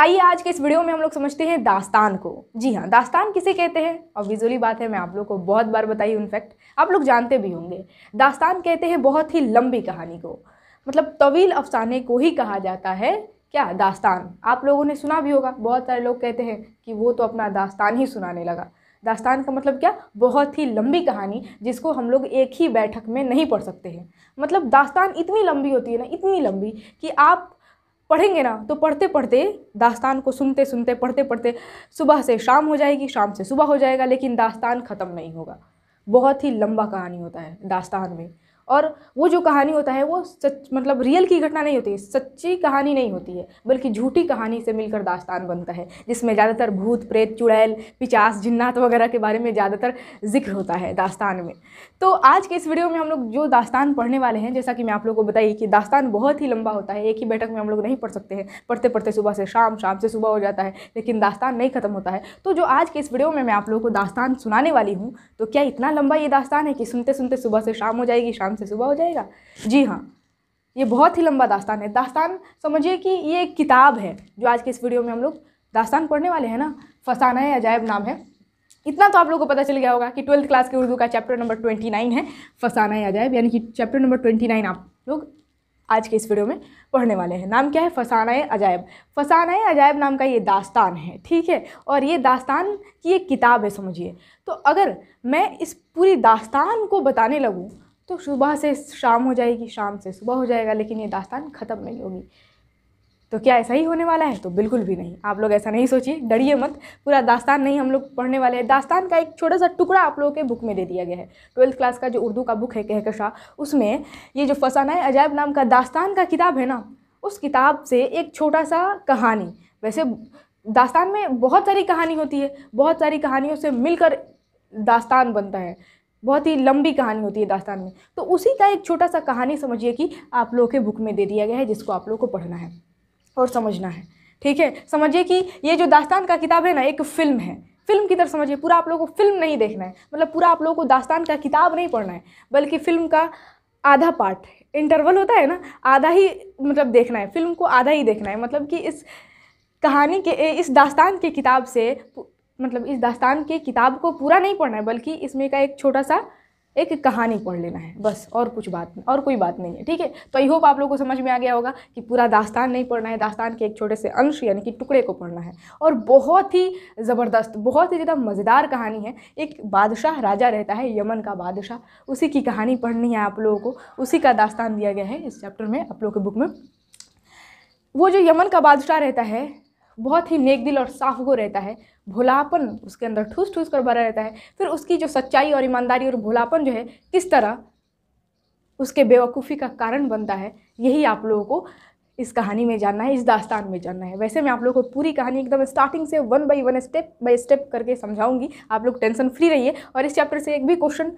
आइए आज के इस वीडियो में हम लोग समझते हैं दास्तान को जी हाँ दास्तान किसे कहते हैं विजुअली बात है मैं आप लोग को बहुत बार बताई इनफैक्ट आप लोग जानते भी होंगे दास्तान कहते हैं बहुत ही लंबी कहानी को मतलब तवील अफसाने को ही कहा जाता है क्या दास्तान आप लोगों ने सुना भी होगा बहुत सारे लोग कहते हैं कि वो तो अपना दास्तान ही सुनाने लगा दास्तान का मतलब क्या बहुत ही लंबी कहानी जिसको हम लोग एक ही बैठक में नहीं पढ़ सकते हैं मतलब दास्तान इतनी लंबी होती है ना इतनी लंबी कि आप पढ़ेंगे ना तो पढ़ते पढ़ते दास्तान को सुनते सुनते पढ़ते पढ़ते सुबह से शाम हो जाएगी शाम से सुबह हो जाएगा लेकिन दास्तान ख़त्म नहीं होगा बहुत ही लंबा कहानी होता है दास्तान में और वो जो कहानी होता है वो सच मतलब रियल की घटना नहीं होती है सच्ची कहानी नहीं होती है बल्कि झूठी कहानी से मिलकर दास्तान बनता है जिसमें ज़्यादातर भूत प्रेत चुड़ैल पिचास जिन्नात वगैरह के बारे में ज़्यादातर जिक्र होता है दास्तान में तो आज के इस वीडियो में हम लोग जो दास्तान पढ़ने वाले हैं जैसा कि मैं आप लोग को बताई कि दास्तान बहुत ही लंबा होता है एक ही बैठक में हम लोग नहीं पढ़ सकते हैं पढ़ते पढ़ते सुबह से शाम शाम से सुबह हो जाता है लेकिन दास्तान नहीं ख़त्म होता है तो जो आज के इस वीडियो में मैं आप लोगों को दास्तान सुनाने वाली हूँ तो क्या इतना लंबा ये दास्तान है कि सुनते सुनते सुबह से शाम हो जाएगी शाम से सुबह हो जाएगा जी हाँ ये बहुत ही लंबा दास्तान है दास्तान समझिए कि ये एक किताब है जो आज के इस वीडियो में हम लोग दास्तान पढ़ने वाले हैं ना फसाना है अजायब नाम है इतना तो आप लोगों को पता चल गया होगा कि ट्वेल्थ क्लास के उर्दू का चैप्टर नंबर ट्वेंटी नाइन है फसाना है अजायब यानी कि चैप्टर नंबर ट्वेंटी नाइन आप लोग आज के इस वीडियो में पढ़ने वाले हैं नाम क्या है फसाना अजायब फसाना अजायब नाम का ये दास्तान है ठीक है और ये दास्तान की एक किताब है समझिए तो अगर मैं इस पूरी दास्तान को बताने लगूँ तो सुबह से शाम हो जाएगी शाम से सुबह हो जाएगा लेकिन ये दास्तान ख़त्म नहीं होगी तो क्या ऐसा ही होने वाला है तो बिल्कुल भी नहीं आप लोग ऐसा नहीं सोचिए डरिए मत पूरा दास्तान नहीं हम लोग पढ़ने वाले हैं दास्तान का एक छोटा सा टुकड़ा आप लोगों के बुक में दे दिया गया है ट्वेल्थ क्लास का जो उर्दू का बुक है कहकशा उसमें ये जो फसाना अजायब नाम का दास्तान का किताब है ना उस किताब से एक छोटा सा कहानी वैसे दास्तान में बहुत सारी कहानी होती है बहुत सारी कहानियों से मिलकर दास्तान बनता है बहुत ही लंबी कहानी होती है दास्तान में तो उसी का एक छोटा सा कहानी समझिए कि आप लोगों के बुक में दे दिया गया है जिसको आप लोग को पढ़ना है और समझना है ठीक है समझिए कि ये जो दास्तान का किताब है ना एक फिल्म है फिल्म की तरफ समझिए पूरा आप लोगों को फिल्म नहीं देखना है मतलब पूरा आप लोगों को दास्तान का किताब नहीं पढ़ना है बल्कि फिल्म का आधा पार्ट इंटरवल होता है ना आधा ही मतलब देखना है फिल्म को आधा ही देखना है मतलब कि इस कहानी के इस दास्तान की किताब से मतलब इस दास्तान की किताब को पूरा नहीं पढ़ना है बल्कि इसमें का एक छोटा सा एक कहानी पढ़ लेना है बस और कुछ बात और कोई बात नहीं है ठीक है तो आई होप आप लोग को समझ में आ गया होगा कि पूरा दास्तान नहीं पढ़ना है दास्तान के एक छोटे से अंश यानी कि टुकड़े को पढ़ना है और बहुत ही ज़बरदस्त बहुत ही ज़्यादा मज़ेदार कहानी है एक बादशाह राजा रहता है यमन का बादशाह उसी की कहानी पढ़नी है आप लोगों को उसी का दास्तान दिया गया है इस चैप्टर में आप लोग के बुक में वो जो यमन का बादशाह रहता है बहुत ही नेक दिल और साफ गो रहता है भोलापन उसके अंदर ठूस ठूस कर भरा रहता है फिर उसकी जो सच्चाई और ईमानदारी और भोलापन जो है किस तरह उसके बेवकूफ़ी का कारण बनता है यही आप लोगों को इस कहानी में जानना है इस दास्तान में जानना है वैसे मैं आप लोगों को पूरी कहानी एकदम स्टार्टिंग से one by one step by step करके समझाऊंगी आप लोग टेंशन फ्री रहिए और इस चैप्टर से एक भी क्वेश्चन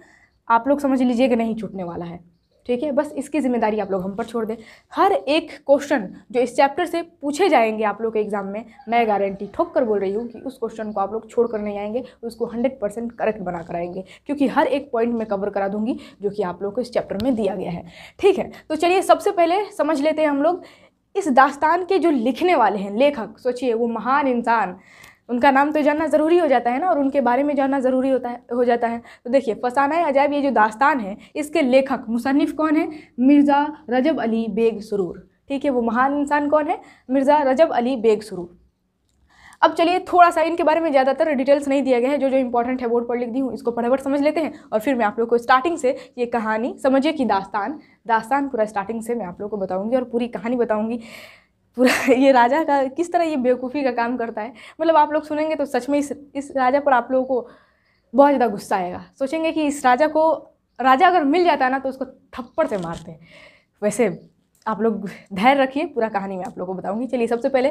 आप लोग समझ लीजिए कि नहीं छूटने वाला है ठीक है बस इसकी जिम्मेदारी आप लोग हम पर छोड़ दें हर एक क्वेश्चन जो इस चैप्टर से पूछे जाएंगे आप लोग के एग्ज़ाम में मैं गारंटी ठोक कर बोल रही हूँ कि उस क्वेश्चन को आप लोग छोड़ कर नहीं आएंगे उसको हंड्रेड परसेंट करेक्ट बना कर आएंगे क्योंकि हर एक पॉइंट मैं कवर करा दूँगी जो कि आप लोग को इस चैप्टर में दिया गया है ठीक है तो चलिए सबसे पहले समझ लेते हैं हम लोग इस दास्तान के जो लिखने वाले हैं लेखक सोचिए वो महान इंसान उनका नाम तो जानना ज़रूरी हो जाता है ना और उनके बारे में जानना ज़रूरी होता है हो जाता है तो देखिए फसाना अजायब ये जो दास्तान है इसके लेखक मुसनफ़ कौन है मिर्ज़ा रजब अली बेग सुरूर ठीक है वो महान इंसान कौन है मिर्ज़ा रजब अली बेग सुरूर अब चलिए थोड़ा सा इनके बारे में ज़्यादातर डिटेल्स नहीं दिया गया है जो जो इंपॉर्टेंट है बोर्ड पर लिख दी हूँ इसको फटाफट समझ लेते हैं और फिर मैं आप लोग को स्टार्टिंग से ये कहानी समझिए कि दास्तान दास्तान पूरा स्टार्टिंग से मैं आप लोग को बताऊँगी और पूरी कहानी बताऊँगी पूरा ये राजा का किस तरह ये बेवकूफ़ी का काम करता है मतलब आप लोग सुनेंगे तो सच में इस इस राजा पर आप लोगों को बहुत ज़्यादा गुस्सा आएगा सोचेंगे कि इस राजा को राजा अगर मिल जाता है ना तो उसको थप्पड़ से मारते हैं वैसे आप लोग धैर्य रखिए पूरा कहानी मैं आप लोगों को बताऊंगी चलिए सबसे पहले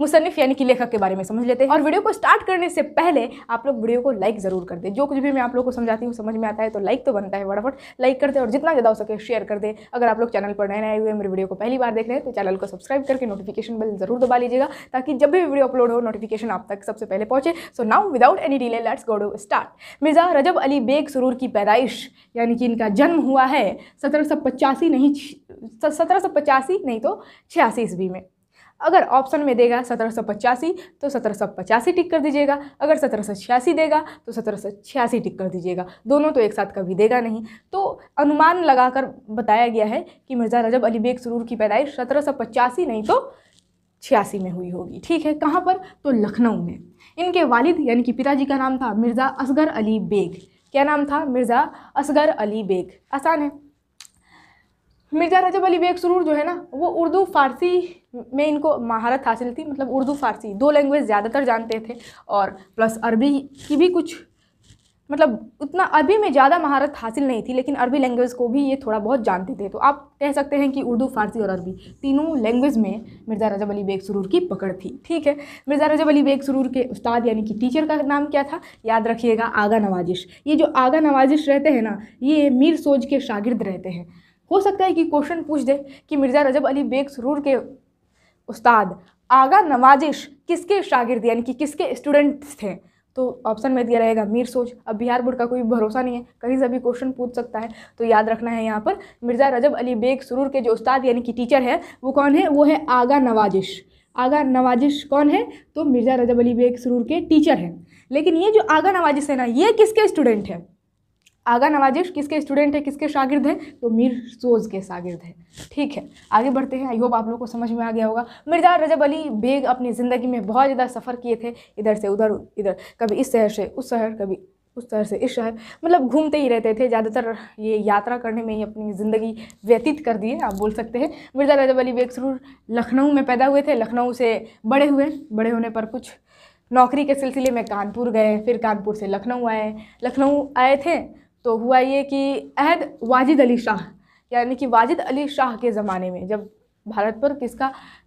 मुसनफ़ यानी कि लेखक के बारे में समझ लेते हैं और वीडियो को स्टार्ट करने से पहले आप लोग वीडियो को लाइक ज़रूर कर दें जो कुछ भी मैं आप लोग को समझाती हूँ समझ में आता है तो लाइक तो बनता है फटाफट लाइक कर दे और जितना ज़्यादा हो सके शेयर कर दे अगर आप लोग चैनल पर नए नए हुए मेरे वीडियो को पहली बार देख रहे हैं तो चैनल को सब्सक्राइब करके नोटिफिकेशन बिल ज़रूर दबा लीजिएगा ताकि जब भी वीडियो अपलोड हो नोटिफिकेशन आप तक सबसे पहले पहुंचे so now without any delay let's go to start Mirza Rajab Ali Beg Suroor की पैदाइश यानी कि इनका जन्म हुआ है सत्रह नहीं सत्रह पचासी नहीं तो छियासी ईस्वी में अगर ऑप्शन में देगा सत्रह सौ पचासी तो सत्रह सौ पचासी टिक कर दीजिएगा अगर सत्रह सौ छियासी देगा तो सत्रह सौ छियासी टिक कर दीजिएगा दोनों तो एक साथ कभी देगा नहीं तो अनुमान लगाकर बताया गया है कि मिर्ज़ा रजब अली बेग सरूर की पैदाइश सत्रह सौ पचासी नहीं तो छियासी में हुई होगी ठीक है कहाँ पर तो लखनऊ में इनके वालिद यानी कि पिताजी का नाम था मिर्ज़ा असगर अली बेग क्या नाम था मिर्ज़ा असगर अली बेग आसान है मिर्ज़ा रजब अली बेग सुरूर जो है ना वो उर्दू फ़ारसी में इनको महारत हासिल थी मतलब उर्दू फ़ारसी दो लैंग्वेज ज़्यादातर जानते थे और प्लस अरबी की भी कुछ मतलब उतना अरबी में ज़्यादा महारत हासिल नहीं थी लेकिन अरबी लैंग्वेज को भी ये थोड़ा बहुत जानते थे तो आप कह सकते हैं कि उर्दू फारसी और अरबी तीनों लैंग्वेज में मिर्ज़ा रजब अली बेग सुरूर की पकड़ थी ठीक है मिर्ज़ा रजब अली बेग सुरूर के उस्ताद यानी कि टीचर का नाम क्या था याद रखिएगा आगा नवाजिश ये जो आगा नवाजिश रहते हैं ना ये मीर सोज के शागिर्द रहते हैं हो सकता है कि क्वेश्चन पूछ दे कि मिर्ज़ा रजब अली बेग सरूर के उस्ताद आगा नवाजिश किसके शागिर्द यानी कि किसके स्टूडेंट्स थे तो ऑप्शन में दिया रहेगा मीर सोच अब बिहार बोर्ड का कोई भरोसा नहीं है कहीं से भी क्वेश्चन पूछ सकता है तो याद रखना है यहाँ पर मिर्ज़ा रजब अली बेग सरूर के जो उस्ताद यानी कि टीचर है वो कौन है वो है आगा नवाजिश आगा नवाजिश कौन है तो मिर्ज़ा रजब अली बेग सरूर के टीचर हैं लेकिन ये जो आगा नवाजिश है ना ये किसके स्टूडेंट हैं आगा नवाजिश किसके स्टूडेंट है किसके शागिर्द हैं तो मीर सोज़ के शागिर्द हैं ठीक है आगे बढ़ते हैं आई होप आप लोग को समझ में आ गया होगा मिर्जा रजब अली बेग अपनी ज़िंदगी में बहुत ज़्यादा सफ़र किए थे इधर से उधर इधर कभी इस शहर से उस शहर कभी उस तरह से इस शहर मतलब घूमते ही रहते थे ज़्यादातर ये यात्रा करने में ही अपनी ज़िंदगी व्यतीत कर दिए आप बोल सकते हैं मिर्ज़ा रजब अली बेग सरूर लखनऊ में पैदा हुए थे लखनऊ से बड़े हुए बड़े होने पर कुछ नौकरी के सिलसिले में कानपुर गए फिर कानपुर से लखनऊ आए लखनऊ आए थे तो हुआ ये कि अहद वाजिद अली शाह यानी कि वाजिद अली शाह के ज़माने में जब भारत पर किसका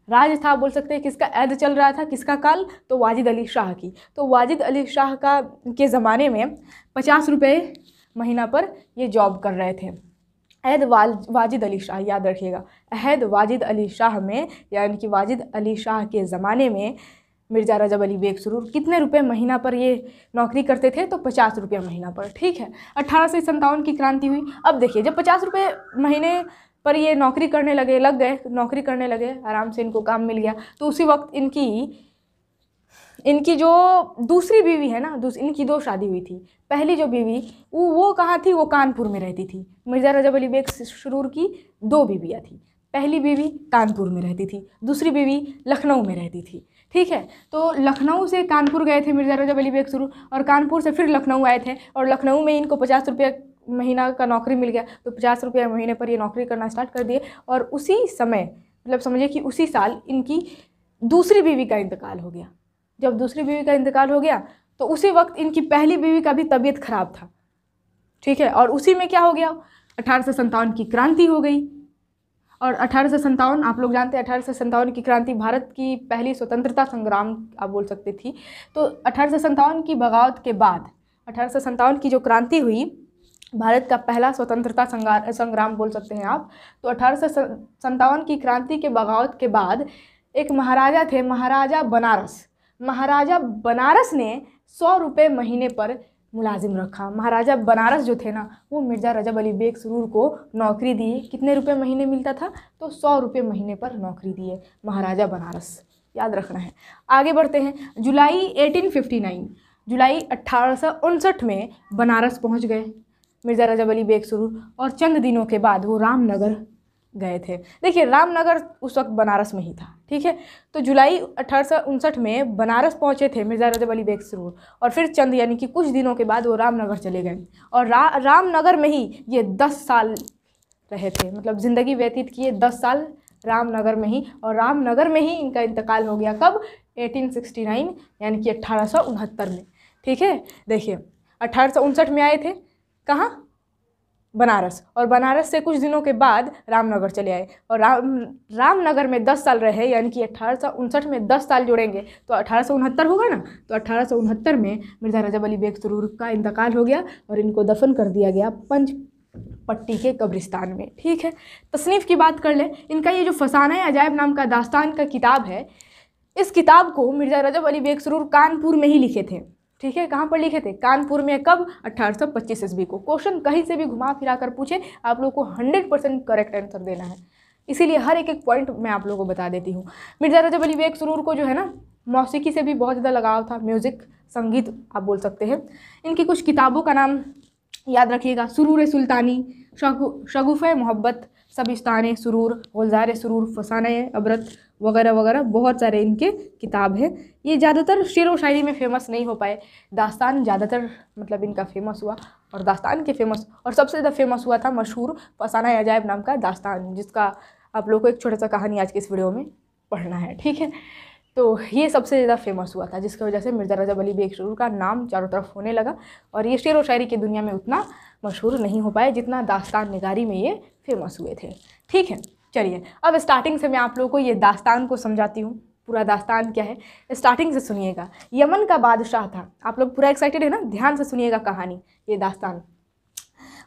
राज था बोल सकते हैं किसका ऐद चल रहा था किसका काल तो वाजिद अली शाह की तो वाजिद अली शाह का के ज़माने में पचास रुपये महीना पर ये जॉब कर रहे थे अहद वाजिद अली शाह याद रखिएगा अहद वाजिद अली शाह में यानी कि वाजिद अली शाह के ज़माने में मिर्ज़ा रजब अली बेग सुरूर कितने रुपए महीना पर ये नौकरी करते थे तो पचास रुपये महीना पर ठीक है अट्ठारह सौ संतावन की क्रांति हुई अब देखिए जब पचास रुपये महीने पर ये नौकरी करने लगे लग गए नौकरी करने लगे आराम से इनको काम मिल गया तो उसी वक्त इनकी इनकी जो दूसरी बीवी है ना दूसरी इनकी दो शादी हुई थी पहली जो बीवी वो वो कहाँ थी वो कानपुर में रहती थी मिर्ज़ा रजब अली बेग शुरूर की दो बीवियाँ थी पहली बीवी कानपुर में रहती थी दूसरी बीवी लखनऊ में रहती थी ठीक है तो लखनऊ से कानपुर गए थे मिर्ज़ा रजब अली बेग शुरू और कानपुर से फिर लखनऊ आए थे और लखनऊ में इनको पचास रुपये महीना का नौकरी मिल गया तो पचास रुपये महीने पर ये नौकरी करना स्टार्ट कर दिए और उसी समय मतलब समझिए कि उसी साल इनकी दूसरी बीवी का इंतकाल हो गया जब दूसरी बीवी का इंतकाल हो गया तो उसी वक्त इनकी पहली बीवी का भी तबीयत खराब था ठीक है और उसी में क्या हो गया अठारह की क्रांति हो गई और अठारह सौ आप लोग जानते हैं अठारह सौ की क्रांति भारत की पहली स्वतंत्रता संग्राम आप बोल सकते थी तो अठारह सौ की बगावत के बाद अठारह सौ की जो क्रांति हुई भारत का पहला स्वतंत्रता संग्राम बोल सकते हैं आप तो अठारह की क्रांति के बगावत के बाद एक महाराजा थे महाराजा बनारस महाराजा बनारस ने सौ रुपये महीने पर मुलाजिम रखा महाराजा बनारस जो थे ना वो मिर्ज़ा रजब अली बेग सरूर को नौकरी दिए कितने रुपए महीने मिलता था तो सौ रुपये महीने पर नौकरी दिए महाराजा बनारस याद रखना है आगे बढ़ते हैं जुलाई 1859 जुलाई अट्ठारह में बनारस पहुंच गए मिर्ज़ा रजब अली बेग सरूर और चंद दिनों के बाद वो रामनगर गए थे देखिए रामनगर उस वक्त बनारस में ही था ठीक है तो जुलाई अठारह में बनारस पहुंचे थे मिर्ज़ा रजब अली बेग सरूर और फिर चंद यानी कि कुछ दिनों के बाद वो रामनगर चले गए और रा, रामनगर में ही ये दस साल रहे थे मतलब ज़िंदगी व्यतीत किए दस साल रामनगर में ही और रामनगर में ही इनका इंतकाल हो गया कब 1869 यानी कि अट्ठारह में ठीक है देखिए अठारह में आए थे कहाँ बनारस और बनारस से कुछ दिनों के बाद रामनगर चले आए और राम रामनगर में दस साल रहे यानी कि अठारह में दस साल जुड़ेंगे तो अठारह होगा ना तो अठारह में मिर्ज़ा रजब अली बेग सरूर का इंतकाल हो गया और इनको दफन कर दिया गया पंच पट्टी के कब्रिस्तान में ठीक है तसनीफ़ की बात कर लें इनका ये जो फसाना अजायब नाम का दास्तान का किताब है इस किताब को मिर्ज़ा रजब अली बेग सरूर कानपुर में ही लिखे थे ठीक है कहाँ पर लिखे थे कानपुर में कब अट्ठारह सौ पच्चीस ईस्वी को क्वेश्चन कहीं से भी घुमा फिरा कर पूछे आप लोग को हंड्रेड परसेंट करेक्ट आंसर देना है इसीलिए हर एक एक पॉइंट मैं आप लोगों को बता देती हूँ मिर्जा रजब अली बेग सुरूर को जो है ना मौसीकी से भी बहुत ज़्यादा लगाव था म्यूज़िक संगीत आप बोल सकते हैं इनकी कुछ किताबों का नाम याद रखिएगा सुरूर सुल्तानी शगु शगुफ़ मोहब्बत सबिस्तान सुरूर गुलजार सुरूर फसाना अबरत वगैरह वगैरह बहुत सारे इनके किताब हैं ये ज़्यादातर शेर व शायरी में फ़ेमस नहीं हो पाए दास्तान ज़्यादातर मतलब इनका फ़ेमस हुआ और दास्तान के फेमस और सबसे ज़्यादा फेमस हुआ था मशहूर फसाना अजायब नाम का दास्तान जिसका आप लोगों को एक छोटा सा कहानी आज के इस वीडियो में पढ़ना है ठीक है तो ये सबसे ज़्यादा फेमस हुआ था जिसकी वजह से मिर्ज़ा रजब अली बेग शुरू का नाम चारों तरफ होने लगा और ये शेर व शायरी की दुनिया में उतना मशहूर नहीं हो पाए जितना दास्तान निगारी में ये फेमस हुए थे ठीक है चलिए अब स्टार्टिंग से मैं आप लोगों को ये दास्तान को समझाती हूँ पूरा दास्तान क्या है स्टार्टिंग से सुनिएगा यमन का बादशाह था आप लोग पूरा एक्साइटेड है ना ध्यान से सुनिएगा कहानी ये दास्तान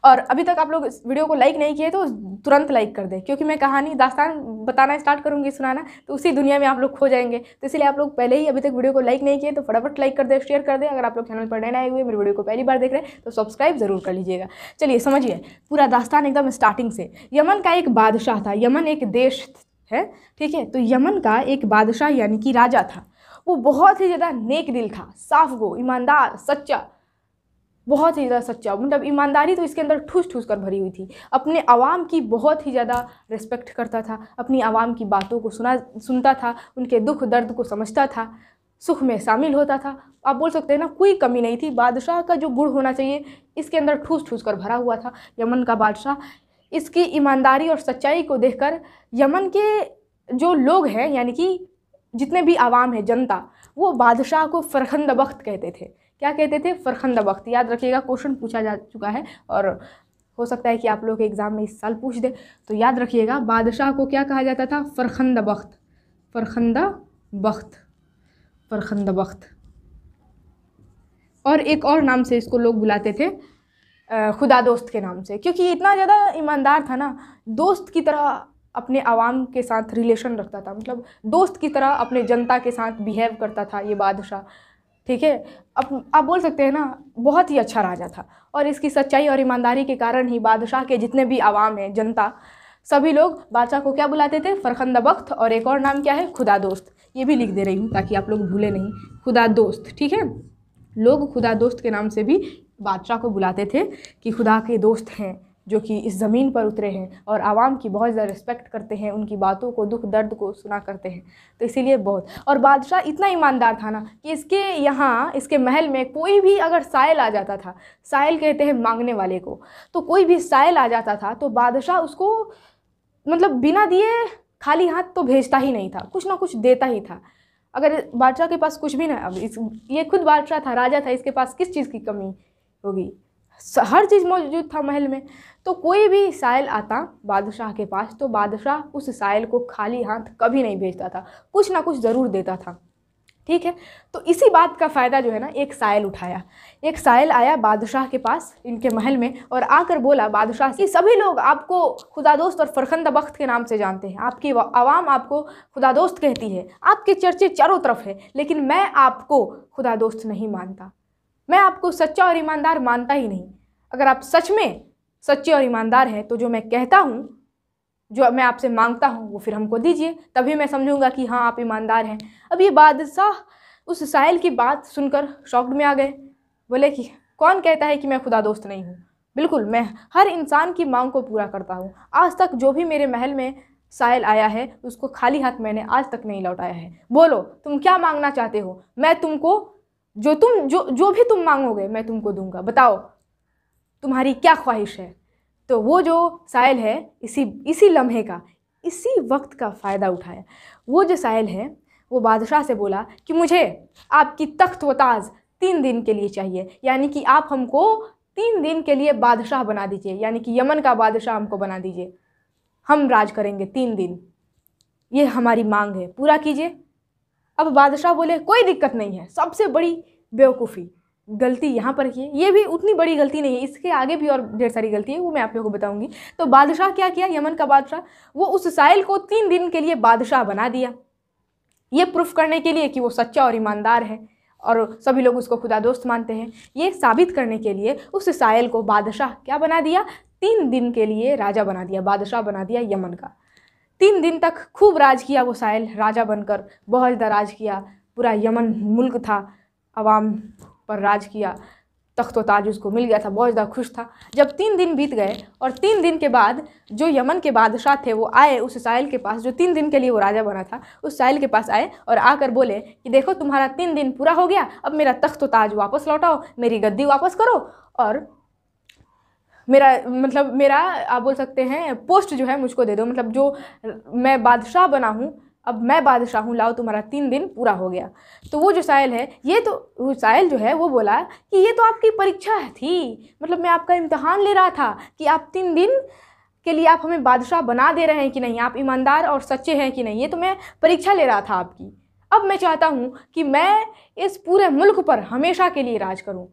और अभी तक आप लोग इस वीडियो को लाइक नहीं किए तो तुरंत लाइक कर दें क्योंकि मैं कहानी दास्तान बताना स्टार्ट करूँगी सुनाना तो उसी दुनिया में आप लोग खो जाएंगे तो इसलिए आप लोग पहले ही अभी तक वीडियो को लाइक नहीं किए तो फटाफट लाइक कर दें शेयर कर दें अगर आप लोग चैनल पर नए आए हुए मेरे वीडियो को पहली बार देख रहे हैं तो सब्सक्राइब ज़रूर कर लीजिएगा चलिए समझिए पूरा दास्तान एकदम स्टार्टिंग से यमन का एक बादशाह था यमन एक देश है ठीक है तो यमन का एक बादशाह यानी कि राजा था वो बहुत ही ज़्यादा नेक दिल था साफ गो ईमानदार सच्चा बहुत ही ज़्यादा सच्चा मतलब ईमानदारी तो इसके अंदर ठूस ठूस कर भरी हुई थी अपने आवाम की बहुत ही ज़्यादा रिस्पेक्ट करता था अपनी आवाम की बातों को सुना सुनता था उनके दुख दर्द को समझता था सुख में शामिल होता था आप बोल सकते हैं ना कोई कमी नहीं थी बादशाह का जो गुड़ होना चाहिए इसके अंदर ठूस ठूस कर भरा हुआ था यमन का बादशाह इसकी ईमानदारी और सच्चाई को कर यमन के जो लोग हैं यानी कि जितने भी आवाम है जनता वो बादशाह को फरखंद वक्त कहते थे क्या कहते थे फरखंदा वक्त याद रखिएगा क्वेश्चन पूछा जा चुका है और हो सकता है कि आप लोग एग्ज़ाम में इस साल पूछ दे तो याद रखिएगा बादशाह को क्या कहा जाता था फरखंदा वक्त फरखंदा वक्त फरखंदा वक्त और एक और नाम से इसको लोग बुलाते थे खुदा दोस्त के नाम से क्योंकि इतना ज़्यादा ईमानदार था ना दोस्त की तरह अपने आवाम के साथ रिलेशन रखता था मतलब दोस्त की तरह अपने जनता के साथ बिहेव करता था ये बादशाह ठीक है अब आप बोल सकते हैं ना बहुत ही अच्छा राजा था और इसकी सच्चाई और ईमानदारी के कारण ही बादशाह के जितने भी आवाम हैं जनता सभी लोग बादशाह को क्या बुलाते थे फरखंदा बख्त और एक और नाम क्या है खुदा दोस्त ये भी लिख दे रही हूँ ताकि आप लोग भूले नहीं खुदा दोस्त ठीक है लोग खुदा दोस्त के नाम से भी बादशाह को बुलाते थे कि खुदा के दोस्त हैं जो कि इस ज़मीन पर उतरे हैं और आवाम की बहुत ज़्यादा रिस्पेक्ट करते हैं उनकी बातों को दुख दर्द को सुना करते हैं तो इसीलिए बहुत और बादशाह इतना ईमानदार था ना कि इसके यहाँ इसके महल में कोई भी अगर साइल आ जाता था साइल कहते हैं मांगने वाले को तो कोई भी साइल आ जाता था तो बादशाह उसको मतलब बिना दिए खाली हाथ तो भेजता ही नहीं था कुछ ना कुछ देता ही था अगर बादशाह के पास कुछ भी ना अब इस ये खुद बादशाह था राजा था इसके पास किस चीज़ की कमी होगी हर चीज़ मौजूद था महल में तो कोई भी साइल आता बादशाह के पास तो बादशाह उस साइल को खाली हाथ कभी नहीं भेजता था कुछ ना कुछ ज़रूर देता था ठीक है तो इसी बात का फ़ायदा जो है ना एक साइल उठाया एक साइल आया बादशाह के पास इनके महल में और आकर बोला बादशाह कि सभी लोग आपको खुदा दोस्त और फरखंद बख्त के नाम से जानते हैं आपकी आवाम आपको खुदा दोस्त कहती है आपके चर्चे चारों तरफ है लेकिन मैं आपको खुदा दोस्त नहीं मानता मैं आपको सच्चा और ईमानदार मानता ही नहीं अगर आप सच में सच्चे और ईमानदार हैं तो जो मैं कहता हूँ जो मैं आपसे मांगता हूँ वो फिर हमको दीजिए तभी मैं समझूंगा कि हाँ आप ईमानदार हैं अब ये बादशाह उस साहिल की बात सुनकर शॉक्ड में आ गए बोले कि कौन कहता है कि मैं खुदा दोस्त नहीं हूँ बिल्कुल मैं हर इंसान की मांग को पूरा करता हूँ आज तक जो भी मेरे महल में साहिल आया है उसको खाली हाथ मैंने आज तक नहीं लौटाया है बोलो तुम क्या मांगना चाहते हो मैं तुमको जो तुम जो जो भी तुम मांगोगे मैं तुमको दूंगा बताओ तुम्हारी क्या ख्वाहिश है तो वो जो साहिल है इसी इसी लम्हे का इसी वक्त का फ़ायदा उठाया वो जो साहिल है वो बादशाह से बोला कि मुझे आपकी तख्त व ताज तीन दिन के लिए चाहिए यानी कि आप हमको तीन दिन के लिए बादशाह बना दीजिए यानी कि यमन का बादशाह हमको बना दीजिए हम राज करेंगे तीन दिन ये हमारी मांग है पूरा कीजिए अब बादशाह बोले कोई दिक्कत नहीं है सबसे बड़ी बेवकूफ़ी गलती यहाँ पर की ये भी उतनी बड़ी गलती नहीं है इसके आगे भी और ढेर सारी गलती है वो मैं आप लोगों को बताऊंगी तो बादशाह क्या किया यमन का बादशाह वो उस साइल को तीन दिन के लिए बादशाह बना दिया ये प्रूफ करने के लिए कि वो सच्चा और ईमानदार है और सभी लोग उसको खुदा दोस्त मानते हैं ये साबित करने के लिए उस साइल को बादशाह क्या बना दिया तीन दिन के लिए राजा बना दिया बादशाह बना दिया यमन का तीन दिन तक खूब राज किया वो साहिल राजा बनकर बहुत ज़्यादा राज किया पूरा यमन मुल्क था आवाम पर राज किया तख्त व ताज उसको मिल गया था बहुत ज़्यादा खुश था जब तीन दिन बीत गए और तीन दिन के बाद जो यमन के बादशाह थे वो आए उस साहिल के पास जो तीन दिन के लिए वो राजा बना था उस साहिल के पास आए और आकर बोले कि देखो तुम्हारा तीन दिन पूरा हो गया अब मेरा तख्त व ताज वापस लौटाओ मेरी गद्दी वापस करो और मेरा मतलब मेरा आप बोल सकते हैं पोस्ट जो है मुझको दे दो मतलब जो मैं बादशाह बना हूँ अब मैं बादशाह हूँ लाओ तुम्हारा तीन दिन पूरा हो गया तो वो जो साइल है ये तो साइल जो है वो बोला कि ये तो आपकी परीक्षा थी मतलब मैं आपका इम्तहान ले रहा था कि आप तीन दिन के लिए आप हमें बादशाह बना दे रहे हैं कि नहीं आप ईमानदार और सच्चे हैं कि नहीं ये तो मैं परीक्षा ले रहा था आपकी अब मैं चाहता हूँ कि मैं इस पूरे मुल्क पर हमेशा के लिए राज करूँ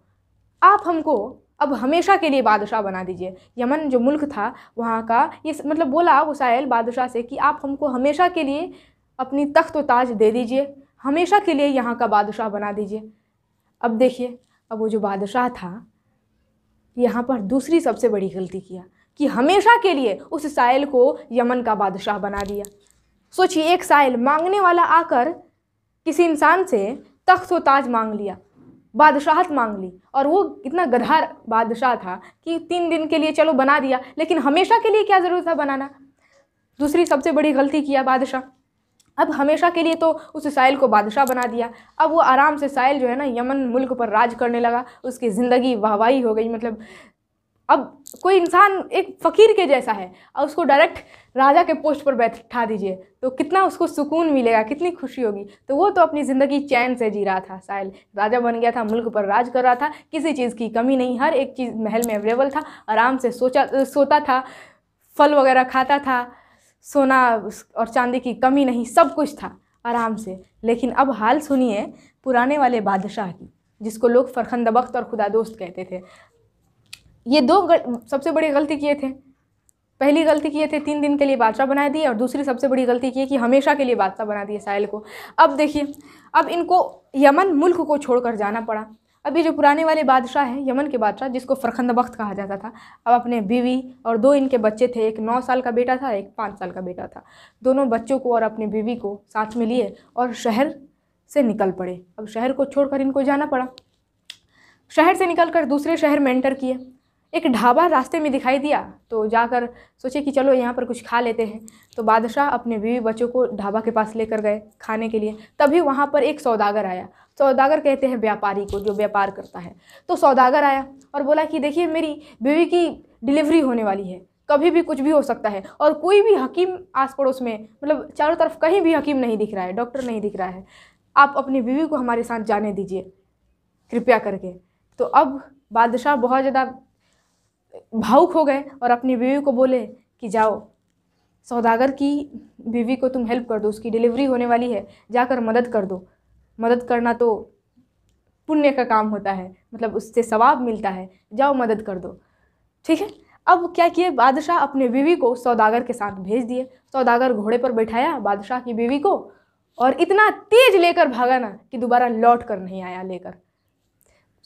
आप हमको अब हमेशा के लिए बादशाह बना दीजिए यमन जो मुल्क था वहाँ का ये मतलब बोला वसायल बादशाह से कि आप हमको हमेशा के लिए अपनी तख्त व ताज दे दीजिए हमेशा के लिए यहाँ का बादशाह बना दीजिए अब देखिए अब वो जो बादशाह था यहाँ पर दूसरी सबसे बड़ी गलती किया कि हमेशा के लिए उस साइल को यमन का बादशाह बना दिया सोचिए एक साइल मांगने वाला आकर किसी इंसान से तख्त व ताज मांग लिया बादशाहत मांग ली और वो इतना गधार बादशाह था कि तीन दिन के लिए चलो बना दिया लेकिन हमेशा के लिए क्या ज़रूरत था बनाना दूसरी सबसे बड़ी गलती किया बादशाह अब हमेशा के लिए तो उस साइल को बादशाह बना दिया अब वो आराम से साइल जो है ना यमन मुल्क पर राज करने लगा उसकी ज़िंदगी वाहवाही हो गई मतलब अब कोई इंसान एक फ़कीर के जैसा है और उसको डायरेक्ट राजा के पोस्ट पर बैठा दीजिए तो कितना उसको सुकून मिलेगा कितनी खुशी होगी तो वो तो अपनी ज़िंदगी चैन से जी रहा था साहिल राजा बन गया था मुल्क पर राज कर रहा था किसी चीज़ की कमी नहीं हर एक चीज़ महल में अवेलेबल था आराम से सोचा सोता था फल वगैरह खाता था सोना और चांदी की कमी नहीं सब कुछ था आराम से लेकिन अब हाल सुनिए पुराने वाले बादशाह की जिसको लोग फ़रखंद वक्त और खुदा दोस्त कहते थे ये दो गल, सबसे बड़ी गलती किए थे पहली गलती किए थे तीन दिन के लिए बादशाह बना दिए और दूसरी सबसे बड़ी गलती की है कि हमेशा के लिए बादशाह बना दिए साहिल को अब देखिए अब इनको यमन मुल्क को छोड़कर जाना पड़ा अभी जो पुराने वाले बादशाह हैं यमन के बादशाह जिसको फरखंद वक्त कहा जाता था अब अपने बीवी और दो इनके बच्चे थे एक नौ साल का बेटा था एक पाँच साल का बेटा था दोनों बच्चों को और अपनी बीवी को साथ में लिए और शहर से निकल पड़े अब शहर को छोड़कर इनको जाना पड़ा शहर से निकलकर दूसरे शहर में एंटर किए एक ढाबा रास्ते में दिखाई दिया तो जाकर सोचे कि चलो यहाँ पर कुछ खा लेते हैं तो बादशाह अपने बीवी बच्चों को ढाबा के पास लेकर गए खाने के लिए तभी वहाँ पर एक सौदागर आया सौदागर कहते हैं व्यापारी को जो व्यापार करता है तो सौदागर आया और बोला कि देखिए मेरी बीवी की डिलीवरी होने वाली है कभी भी कुछ भी हो सकता है और कोई भी हकीम आस पड़ोस में मतलब चारों तरफ कहीं भी हकीम नहीं दिख रहा है डॉक्टर नहीं दिख रहा है आप अपनी बीवी को हमारे साथ जाने दीजिए कृपया करके तो अब बादशाह बहुत ज़्यादा भावुक हो गए और अपनी बीवी को बोले कि जाओ सौदागर की बीवी को तुम हेल्प कर दो उसकी डिलीवरी होने वाली है जाकर मदद कर दो मदद करना तो पुण्य का काम होता है मतलब उससे सवाब मिलता है जाओ मदद कर दो ठीक है अब क्या किए बादशाह अपने बीवी को सौदागर के साथ भेज दिए सौदागर घोड़े पर बैठाया बादशाह की बीवी को और इतना तेज लेकर भागा ना कि दोबारा लौट कर नहीं आया लेकर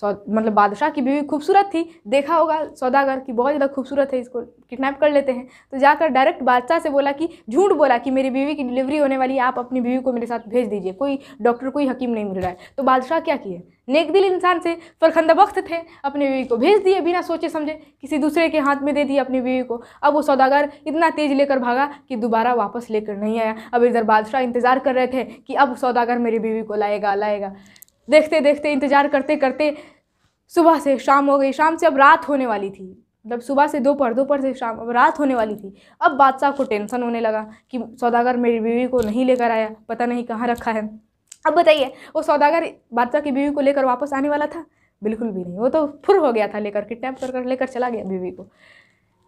मतलब बादशाह की बीवी खूबसूरत थी देखा होगा सौदागर कि बहुत ज़्यादा खूबसूरत है इसको किडनैप कर लेते हैं तो जाकर डायरेक्ट बादशाह से बोला कि झूठ बोला कि मेरी बीवी की डिलीवरी होने वाली है आप अपनी बीवी को मेरे साथ भेज दीजिए कोई डॉक्टर कोई हकीम नहीं मिल रहा है तो बादशाह क्या किए नेक दिल इंसान से फरखंदा वक्त थे अपनी बीवी को भेज दिए बिना सोचे समझे किसी दूसरे के हाथ में दे दिए अपनी बीवी को अब वो सौदागर इतना तेज़ लेकर भागा कि दोबारा वापस लेकर नहीं आया अब इधर बादशाह इंतज़ार कर रहे थे कि अब सौदागर मेरी बीवी को लाएगा लाएगा देखते देखते इंतज़ार करते करते सुबह से शाम हो गई शाम से अब रात होने वाली थी मतलब सुबह से दोपहर दोपहर से शाम अब रात होने वाली थी अब बादशाह को टेंशन होने लगा कि सौदागर मेरी बीवी को नहीं लेकर आया पता नहीं कहाँ रखा है अब बताइए वो सौदागर बादशाह की बीवी को लेकर वापस आने वाला था बिल्कुल भी नहीं वो तो फुर हो गया था लेकर किडनैप कर कर लेकर चला गया बीवी को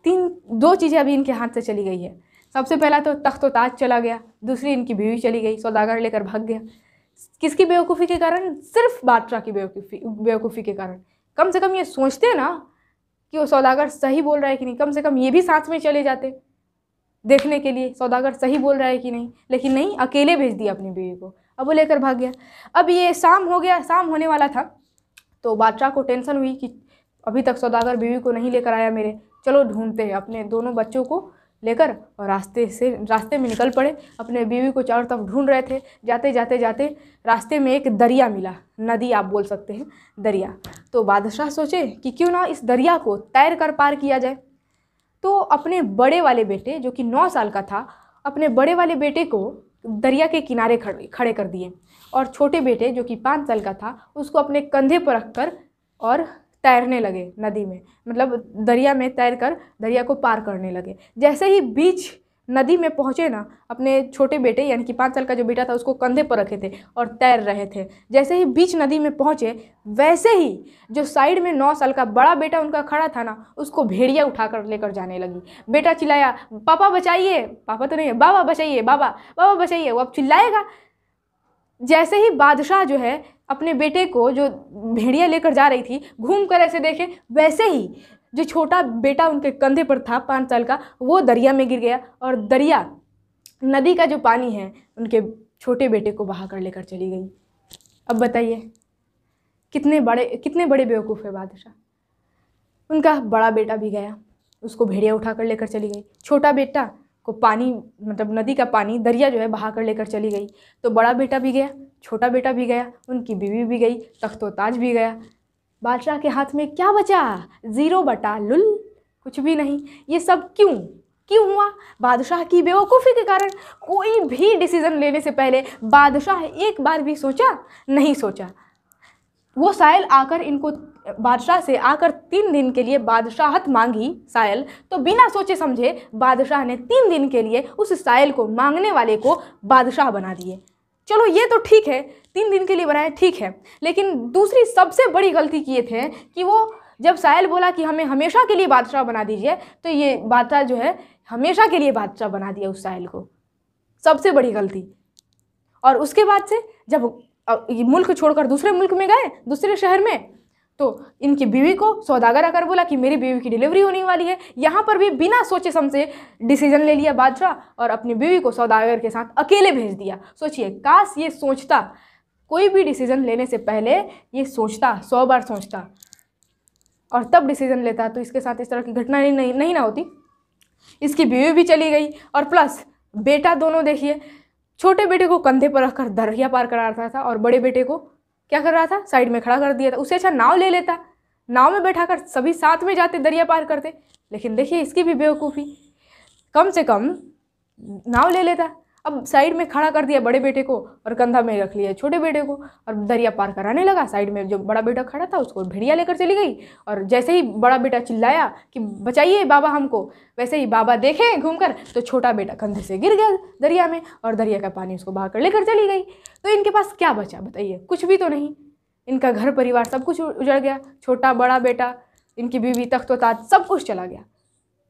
तीन दो चीज़ें अभी इनके हाथ से चली गई है सबसे पहला तो तख्त ताज चला गया दूसरी इनकी बीवी चली गई सौदागर लेकर भाग गया किसकी बेवकूफ़ी के कारण सिर्फ बादशाह की बेवकूफ़ी बेवकूफ़ी के कारण कम से कम ये सोचते हैं ना कि वो सौदागर सही बोल रहा है कि नहीं कम से कम ये भी साथ में चले जाते देखने के लिए सौदागर सही बोल रहा है कि नहीं लेकिन नहीं अकेले भेज दिया अपनी बीवी को अब वो लेकर भाग गया अब ये शाम हो गया शाम होने वाला था तो बादशाह को टेंशन हुई कि अभी तक सौदागर बीवी को नहीं लेकर आया मेरे चलो ढूंढते हैं अपने दोनों बच्चों को लेकर और रास्ते से रास्ते में निकल पड़े अपने बीवी को चारों तरफ ढूंढ रहे थे जाते जाते जाते रास्ते में एक दरिया मिला नदी आप बोल सकते हैं दरिया तो बादशाह सोचे कि क्यों ना इस दरिया को तैर कर पार किया जाए तो अपने बड़े वाले बेटे जो कि नौ साल का था अपने बड़े वाले बेटे को दरिया के किनारे खड़े खड़े कर दिए और छोटे बेटे जो कि पाँच साल का था उसको अपने कंधे पर रख कर और तैरने लगे नदी में मतलब दरिया में तैर कर दरिया को पार करने लगे जैसे ही बीच नदी में पहुँचे ना अपने छोटे बेटे यानी कि पाँच साल का जो बेटा था उसको कंधे पर रखे थे और तैर रहे थे जैसे ही बीच नदी में पहुँचे वैसे ही जो साइड में नौ साल का बड़ा बेटा उनका खड़ा था ना उसको भेड़िया उठा कर लेकर जाने लगी बेटा चिल्लाया पापा बचाइए पापा तो नहीं है बाबा बचाइए बाबा बाबा बचाइए वो अब चिल्लाएगा जैसे ही बादशाह जो है अपने बेटे को जो भेड़िया लेकर जा रही थी घूम कर ऐसे देखे वैसे ही जो छोटा बेटा उनके कंधे पर था पाँच साल का वो दरिया में गिर गया और दरिया नदी का जो पानी है उनके छोटे बेटे को बहा कर लेकर चली गई अब बताइए कितने बड़े कितने बड़े बेवकूफ़ है बादशाह उनका बड़ा बेटा भी गया उसको भेड़िया उठा कर लेकर चली गई छोटा बेटा को पानी मतलब नदी का पानी दरिया जो है बहा कर लेकर चली गई तो बड़ा बेटा भी गया छोटा बेटा भी गया उनकी बीवी भी गई तख्तो ताज भी गया बादशाह के हाथ में क्या बचा ज़ीरो बटा लुल कुछ भी नहीं ये सब क्यों क्यों हुआ बादशाह की बेवकूफ़ी के कारण कोई भी डिसीज़न लेने से पहले बादशाह एक बार भी सोचा नहीं सोचा वो साइल आकर इनको बादशाह से आकर तीन दिन के लिए बादशाहत मांगी सायल तो बिना सोचे समझे बादशाह ने तीन दिन के लिए उस सायल को मांगने वाले को बादशाह बना दिए चलो ये तो ठीक है तीन दिन के लिए बनाए ठीक है लेकिन दूसरी सबसे बड़ी गलती किए थे कि वो जब सायल बोला कि हमें हमेशा के लिए बादशाह बना दीजिए तो ये बादशाह जो है हमेशा के लिए बादशाह बना दिया उस सायल को सबसे बड़ी गलती और उसके बाद से जब मुल्क छोड़कर दूसरे मुल्क में गए दूसरे शहर में तो इनकी बीवी को सौदागर आकर बोला कि मेरी बीवी की डिलीवरी होने वाली है यहाँ पर भी बिना सोचे समझे डिसीजन ले लिया बाजरा और अपनी बीवी को सौदागर के साथ अकेले भेज दिया सोचिए काश ये सोचता कोई भी डिसीजन लेने से पहले ये सोचता सौ बार सोचता और तब डिसीजन लेता तो इसके साथ इस तरह की घटना नहीं नहीं, नहीं ना होती इसकी बीवी भी चली गई और प्लस बेटा दोनों देखिए छोटे बेटे को कंधे पर रखकर दरिया पार करा रहा था और बड़े बेटे को क्या कर रहा था साइड में खड़ा कर दिया था उसे अच्छा नाव ले लेता नाव में बैठा कर सभी साथ में जाते दरिया पार करते लेकिन देखिए इसकी भी बेवकूफ़ी कम से कम नाव ले लेता अब साइड में खड़ा कर दिया बड़े बेटे को और कंधा में रख लिया छोटे बेटे को और दरिया पार कराने लगा साइड में जो बड़ा बेटा खड़ा था उसको भेड़िया लेकर चली गई और जैसे ही बड़ा बेटा चिल्लाया कि बचाइए बाबा हमको वैसे ही बाबा देखे घूमकर तो छोटा बेटा कंधे से गिर गया दरिया में और दरिया का पानी उसको बहा लेकर चली गई तो इनके पास क्या बचा बताइए कुछ भी तो नहीं इनका घर परिवार सब कुछ उजड़ गया छोटा बड़ा बेटा इनकी बीवी तख्त तो सब कुछ चला गया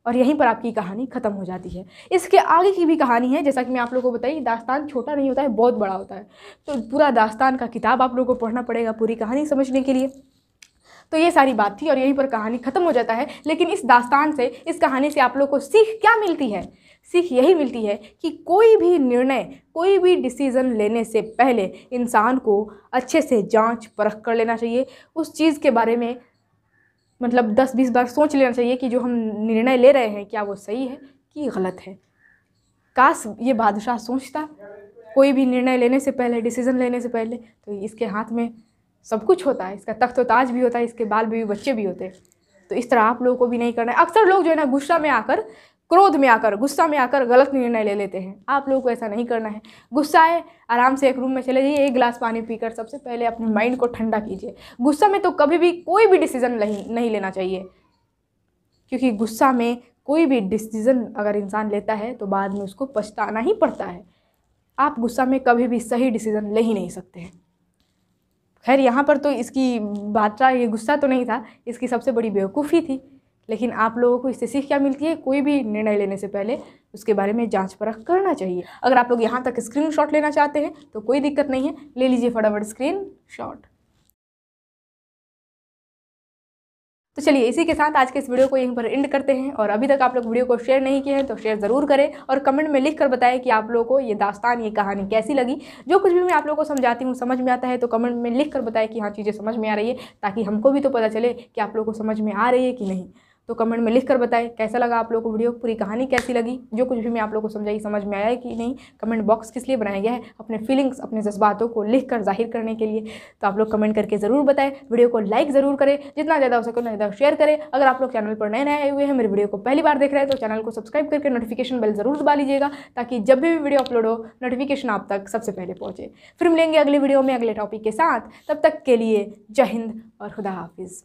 और यहीं पर आपकी कहानी ख़त्म हो जाती है इसके आगे की भी कहानी है जैसा कि मैं आप लोगों को बताई दास्तान छोटा नहीं होता है बहुत बड़ा होता है तो पूरा दास्तान का किताब आप लोगों को पढ़ना पड़ेगा पूरी कहानी समझने के लिए तो ये सारी बात थी और यहीं पर कहानी ख़त्म हो जाता है लेकिन इस दास्तान से इस कहानी से आप लोग को सीख क्या मिलती है सीख यही मिलती है कि कोई भी निर्णय कोई भी डिसीज़न लेने से पहले इंसान को अच्छे से जांच परख कर लेना चाहिए उस चीज़ के बारे में मतलब दस बीस बार सोच लेना चाहिए कि जो हम निर्णय ले रहे हैं क्या वो सही है कि गलत है काश ये बादशाह सोचता कोई भी निर्णय लेने से पहले डिसीज़न लेने से पहले तो इसके हाथ में सब कुछ होता है इसका तख्त ताज भी होता है इसके बाल भी बच्चे भी होते हैं तो इस तरह आप लोगों को भी नहीं करना है अक्सर लोग जो है ना गुस्सा में आकर क्रोध में आकर गुस्सा में आकर गलत निर्णय ले लेते हैं आप लोगों को ऐसा नहीं करना है गुस्सा है आराम से एक रूम में चले जाइए एक गिलास पानी पीकर सबसे पहले अपने माइंड को ठंडा कीजिए गुस्सा में तो कभी भी कोई भी डिसीज़न नहीं नहीं लेना चाहिए क्योंकि गुस्सा में कोई भी डिसीज़न अगर इंसान लेता है तो बाद में उसको पछताना ही पड़ता है आप गुस्सा में कभी भी सही डिसीज़न ले ही नहीं सकते हैं खैर यहाँ पर तो इसकी बात ये गुस्सा तो नहीं था इसकी सबसे बड़ी बेवकूफ़ी थी लेकिन आप लोगों को इससे सीख क्या मिलती है कोई भी निर्णय लेने से पहले उसके बारे में जांच परख करना चाहिए अगर आप लोग यहाँ तक स्क्रीन शॉट लेना चाहते हैं तो कोई दिक्कत नहीं है ले लीजिए फटाफट स्क्रीन शॉट तो चलिए इसी के साथ आज के इस वीडियो को यहीं पर एंड करते हैं और अभी तक आप लोग वीडियो को शेयर नहीं किए हैं तो शेयर ज़रूर करें और कमेंट में लिख कर बताएं कि आप लोगों को ये दास्तान ये कहानी कैसी लगी जो कुछ भी मैं आप लोगों को समझाती हूँ समझ में आता है तो कमेंट में लिख कर बताएं कि हाँ चीज़ें समझ में आ रही है ताकि हमको भी तो पता चले कि आप लोगों को समझ में आ रही है कि नहीं तो कमेंट में लिख कर बताएं कैसा लगा आप लोगों को वीडियो पूरी कहानी कैसी लगी जो कुछ भी मैं आप लोगों को समझाई समझ में आया कि नहीं कमेंट बॉक्स किस लिए बनाया गया है अपने फीलिंग्स अपने जज्बातों को लिख कर जाहिर करने के लिए तो आप लोग कमेंट करके ज़रूर बताएं वीडियो को लाइक ज़रूर करें जितना ज़्यादा हो सके उतना ज़्यादा शेयर करें अगर आप लोग चैनल पर नए नए आए हुए हैं मेरे वीडियो को पहली बार देख रहे हैं तो चैनल को सब्सक्राइब करके नोटिफिकेशन बेल ज़रूर दबा लीजिएगा ताकि जब भी वीडियो अपलोड हो नोटिफिकेशन आप तक सबसे पहले पहुँचे फिर मिलेंगे अगले वीडियो में अगले टॉपिक के साथ तब तक के लिए जय हिंद और खुदा हाफिज़